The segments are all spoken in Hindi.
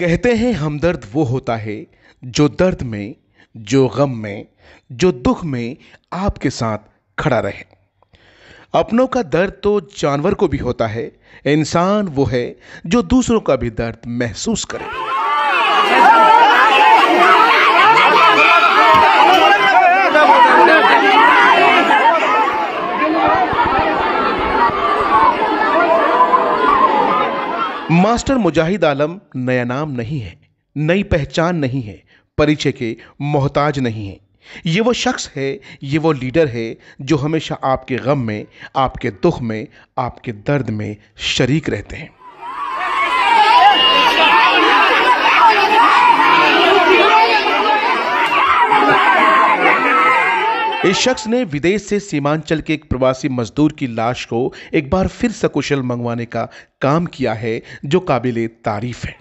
कहते हैं हमदर्द वो होता है जो दर्द में जो गम में जो दुख में आपके साथ खड़ा रहे अपनों का दर्द तो जानवर को भी होता है इंसान वो है जो दूसरों का भी दर्द महसूस करे मास्टर मुजाहिद आलम नया नाम नहीं है नई पहचान नहीं है परिचय के मोहताज नहीं है ये वो शख्स है ये वो लीडर है जो हमेशा आपके गम में आपके दुख में आपके दर्द में शरीक रहते हैं इस शख्स ने विदेश से सीमांचल के एक प्रवासी मजदूर की लाश को एक बार फिर सकुशल मंगवाने का काम किया है जो काबिल तारीफ है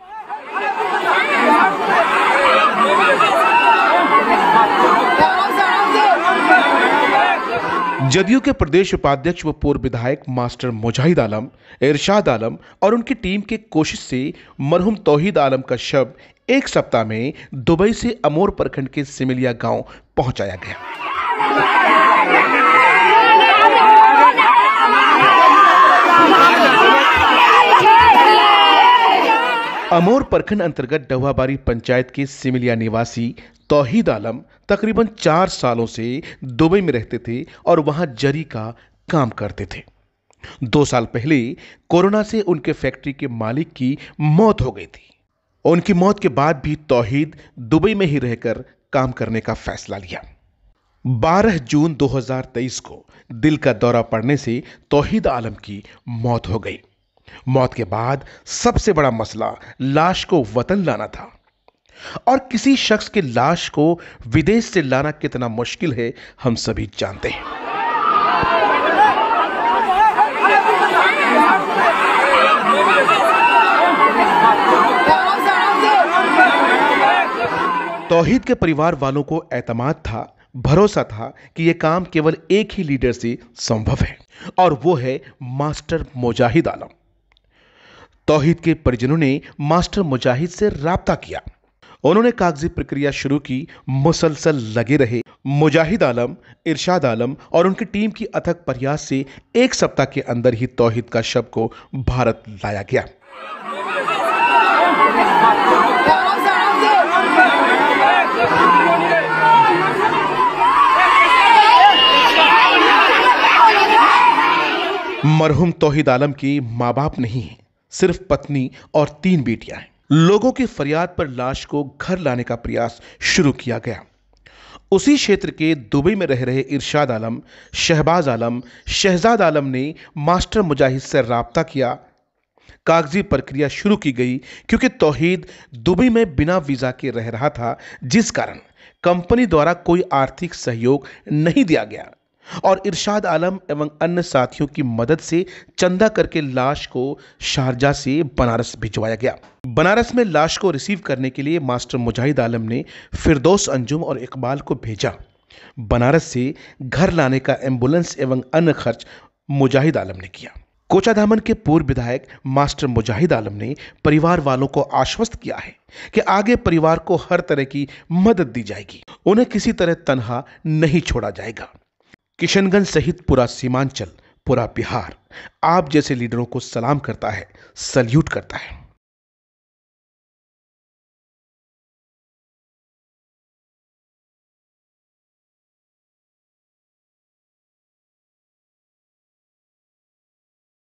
जदयू के प्रदेश उपाध्यक्ष व पूर्व विधायक मास्टर मुजाहिद आलम इरशाद आलम और उनकी टीम के कोशिश से मरहूम तोहिद आलम का शव एक सप्ताह में दुबई से अमोर प्रखंड के सिमिलिया गांव पहुंचाया गया अमोर प्रखंड अंतर्गत डहुआबारी पंचायत के सिमिलिया निवासी तोहीद आलम तकरीबन चार सालों से दुबई में रहते थे और वहां जरी का काम करते थे दो साल पहले कोरोना से उनके फैक्ट्री के मालिक की मौत हो गई थी उनकी मौत के बाद भी तोहिद दुबई में ही रहकर काम करने का फैसला लिया 12 जून 2023 को दिल का दौरा पड़ने से तोहिद आलम की मौत हो गई मौत के बाद सबसे बड़ा मसला लाश को वतन लाना था और किसी शख्स की लाश को विदेश से लाना कितना मुश्किल है हम सभी जानते हैं तोहिद के परिवार वालों को एतमाद था भरोसा था कि यह काम केवल एक ही लीडर से संभव है और वो है मास्टर मुजाहिद आलम तोहिद के परिजनों ने मास्टर मुजाहिद से रबता किया उन्होंने कागजी प्रक्रिया शुरू की मुसलसल लगे रहे मुजाहिद आलम इरशाद आलम और उनकी टीम की अथक प्रयास से एक सप्ताह के अंदर ही तोहिद का शव को भारत लाया गया मरहूम तोहिद आलम के माँ बाप नहीं हैं सिर्फ पत्नी और तीन बेटियां हैं लोगों की फरियाद पर लाश को घर लाने का प्रयास शुरू किया गया उसी क्षेत्र के दुबई में रह रहे इरशाद आलम शहबाज आलम शहजाद आलम ने मास्टर मुजाहिद से रबता किया कागजी प्रक्रिया शुरू की गई क्योंकि तोहिद दुबई में बिना वीज़ा के रह रहा था जिस कारण कंपनी द्वारा कोई आर्थिक सहयोग नहीं दिया गया और इरशाद आलम एवं अन्य साथियों की मदद से चंदा करके लाश को शारजा से बनारस भिजवाया गया बनारस में लाश को रिसीव करने के लिए मास्टर मुजाहिद आलम ने फिरदौस अंजुम और इकबाल को भेजा बनारस से घर लाने का एम्बुलेंस एवं अन्य खर्च मुजाहिद आलम ने किया कोचाधामन के पूर्व विधायक मास्टर मुजाहिद आलम ने परिवार वालों को आश्वस्त किया है कि आगे परिवार को हर तरह की मदद दी जाएगी उन्हें किसी तरह तनहा नहीं छोड़ा जाएगा किशनगंज सहित पूरा सीमांचल पूरा बिहार आप जैसे लीडरों को सलाम करता है सल्यूट करता है